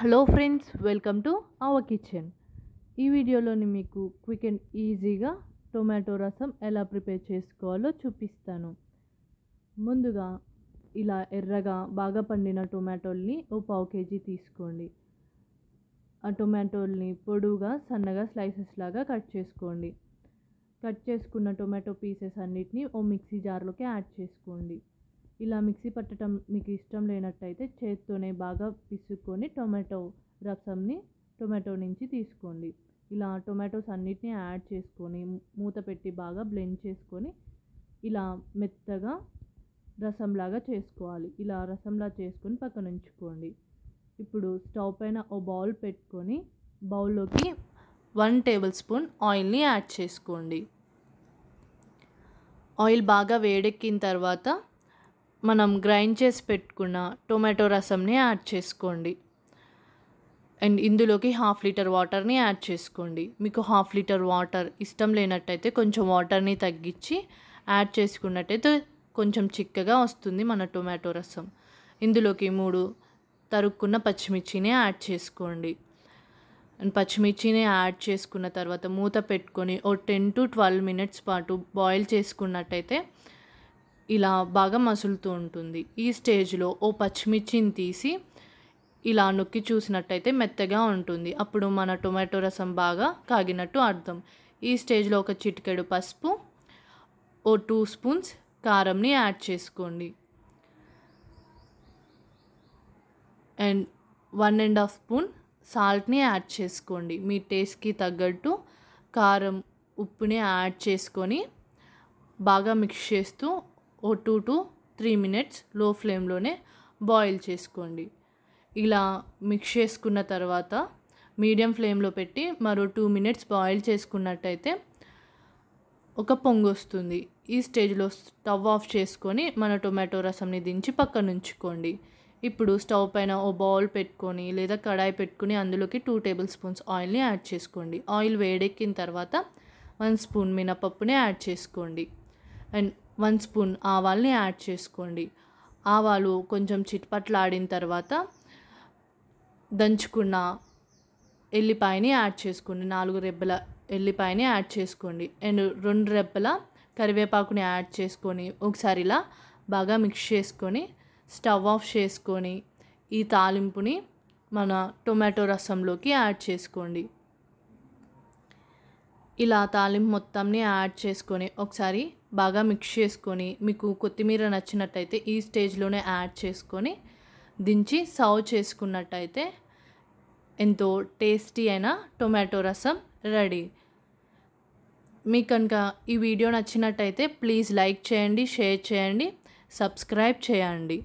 hello friends welcome to our kitchen ఈ వీడియోలోని మీకు క్విక్ అండ్ ఈజీగా టొమాటో రసం ఎలా ప్రిపేర్ చేసుకోవాలో చూపిస్తాను ముందుగా ఇలా ఎర్రగా బాగా పండిన టొమాటోల్ని ఓ పావు కేజీ తీసుకోండి ఆ టొమాటోల్ని పొడువుగా సన్నగా స్లైసెస్ లాగా కట్ చేసుకోండి కట్ చేసుకున్న టొమాటో పీసెస్ అన్నిటినీ ఓ మిక్సీ జార్లోకి యాడ్ చేసుకోండి ఇలా మిక్సీ పట్టడం మీకు ఇష్టం లేనట్టయితే చేత్తోనే బాగా పిసుక్కొని టొమాటో రసంని టొమాటో నుంచి తీసుకోండి ఇలా టొమాటోస్ అన్నిటిని యాడ్ చేసుకొని మూత పెట్టి బాగా బ్లెండ్ చేసుకొని ఇలా మెత్తగా రసంలాగా చేసుకోవాలి ఇలా రసంలా చేసుకొని పక్కన ఉంచుకోండి ఇప్పుడు స్టవ్ పైన ఓ బౌల్ పెట్టుకొని బౌల్లోకి వన్ టేబుల్ స్పూన్ ఆయిల్ని యాడ్ చేసుకోండి ఆయిల్ బాగా వేడెక్కిన తర్వాత మనం గ్రైండ్ చేసి పెట్టుకున్న టొమాటో రసంని యాడ్ చేసుకోండి అండ్ ఇందులోకి హాఫ్ లీటర్ వాటర్ని యాడ్ చేసుకోండి మీకు హాఫ్ లీటర్ వాటర్ ఇష్టం లేనట్టయితే కొంచెం వాటర్ని తగ్గించి యాడ్ చేసుకున్నట్టయితే కొంచెం చిక్కగా వస్తుంది మన టొమాటో రసం ఇందులోకి మూడు తరుక్కున్న పచ్చిమిర్చిని యాడ్ చేసుకోండి అండ్ పచ్చిమిర్చిని యాడ్ చేసుకున్న తర్వాత మూత పెట్టుకొని ఓ టెన్ టు ట్వెల్వ్ మినిట్స్ పాటు బాయిల్ చేసుకున్నట్టయితే ఇలా బాగా మసులుతూ ఉంటుంది ఈ స్టేజ్లో ఓ పచ్చిమిర్చిని తీసి ఇలా నొక్కి చూసినట్టయితే మెత్తగా ఉంటుంది అప్పుడు మన టొమాటో రసం బాగా కాగినట్టు అర్థం ఈ స్టేజ్లో ఒక చిటికెడు పసుపు ఓ టూ స్పూన్స్ కారంని యాడ్ చేసుకోండి and one and half spoon సాల్ట్ని యాడ్ చేసుకోండి మీ టేస్ట్కి తగ్గట్టు కారం ఉప్పుని యాడ్ చేసుకొని బాగా మిక్స్ చేస్తూ ఓ two to three minutes low ఫ్లేమ్లోనే బాయిల్ చేసుకోండి ఇలా మిక్స్ చేసుకున్న తర్వాత మీడియం ఫ్లేమ్లో పెట్టి మరో టూ మినిట్స్ బాయిల్ చేసుకున్నట్టయితే ఒక పొంగు వస్తుంది ఈ స్టేజ్లో స్టవ్ ఆఫ్ చేసుకొని మన టొమాటో రసంని దించి పక్కన ఉంచుకోండి ఇప్పుడు స్టవ్ పైన ఓ బౌల్ పెట్టుకొని లేదా కడాయి పెట్టుకొని అందులోకి టూ టేబుల్ స్పూన్స్ ఆయిల్ని యాడ్ చేసుకోండి ఆయిల్ వేడెక్కిన తర్వాత వన్ స్పూన్ మినపప్పుని యాడ్ చేసుకోండి అండ్ వన్ స్పూన్ ఆవాల్ని యాడ్ చేసుకోండి ఆవాలు కొంచెం చిట్పట్లాడిన తర్వాత దంచుకున్న ఎల్లిపాయని యాడ్ చేసుకోండి నాలుగు రెబ్బల ఎల్లిపాయని యాడ్ చేసుకోండి అండ్ రెండు రెబ్బల కరివేపాకుని యాడ్ చేసుకొని ఒకసారి ఇలా బాగా మిక్స్ చేసుకొని స్టవ్ ఆఫ్ చేసుకొని ఈ తాలింపుని మన టొమాటో రసంలోకి యాడ్ చేసుకోండి ఇలా తాలింపు మొత్తాన్ని యాడ్ చేసుకొని ఒకసారి బాగా మిక్స్ చేసుకొని మీకు కొత్తిమీర నచ్చినట్టయితే ఈ స్టేజ్లోనే యాడ్ చేసుకొని దించి సర్వ్ చేసుకున్నట్టయితే ఎంతో టేస్టీ అయిన టొమాటో రసం రెడీ మీకు కనుక ఈ వీడియో నచ్చినట్టయితే ప్లీజ్ లైక్ చేయండి షేర్ చేయండి సబ్స్క్రైబ్ చేయండి